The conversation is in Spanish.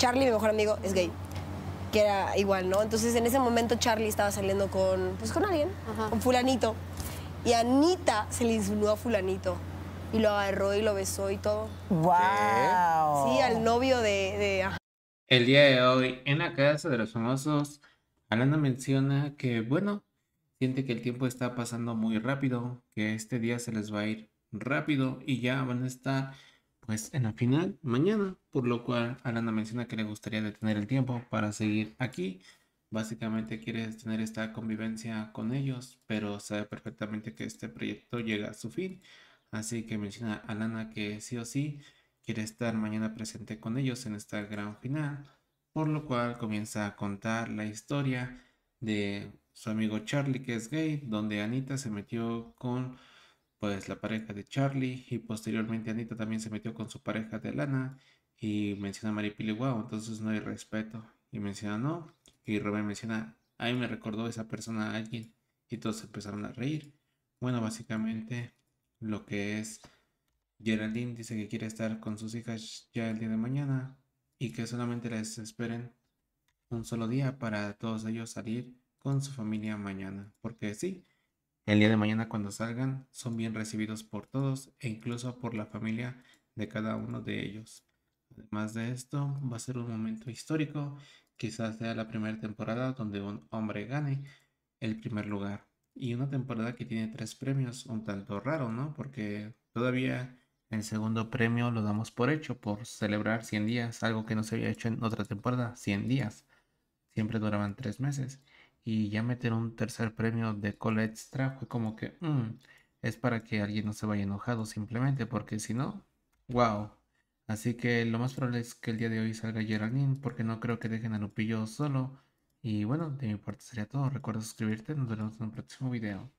Charlie, mi mejor amigo, es gay. Que era igual, ¿no? Entonces en ese momento Charlie estaba saliendo con, pues con alguien, con fulanito. Y Anita se le insinuó a fulanito. Y lo agarró y lo besó y todo. ¡Wow! Sí, al novio de, de... El día de hoy, en la casa de los famosos, Alana menciona que, bueno, siente que el tiempo está pasando muy rápido, que este día se les va a ir rápido y ya van a estar pues en la final mañana, por lo cual Alana menciona que le gustaría detener el tiempo para seguir aquí. Básicamente quiere tener esta convivencia con ellos, pero sabe perfectamente que este proyecto llega a su fin. Así que menciona a Alana que sí o sí quiere estar mañana presente con ellos en esta gran final, por lo cual comienza a contar la historia de su amigo Charlie que es gay, donde Anita se metió con pues la pareja de Charlie y posteriormente Anita también se metió con su pareja de Lana y menciona a Maripili, wow, entonces no hay respeto. Y menciona no. Y Rubén menciona, a mí me recordó esa persona a alguien. Y todos empezaron a reír. Bueno, básicamente lo que es Geraldine dice que quiere estar con sus hijas ya el día de mañana y que solamente les esperen un solo día para todos ellos salir con su familia mañana. Porque sí, el día de mañana cuando salgan son bien recibidos por todos e incluso por la familia de cada uno de ellos. Además de esto, va a ser un momento histórico, quizás sea la primera temporada donde un hombre gane el primer lugar. Y una temporada que tiene tres premios, un tanto raro, ¿no? Porque todavía el segundo premio lo damos por hecho, por celebrar 100 días, algo que no se había hecho en otra temporada, 100 días. Siempre duraban tres meses y ya meter un tercer premio de cola extra fue como que mm, es para que alguien no se vaya enojado simplemente porque si no, wow. Así que lo más probable es que el día de hoy salga Geraldine porque no creo que dejen a Lupillo solo. Y bueno, de mi parte sería todo. Recuerda suscribirte, nos vemos en un próximo video.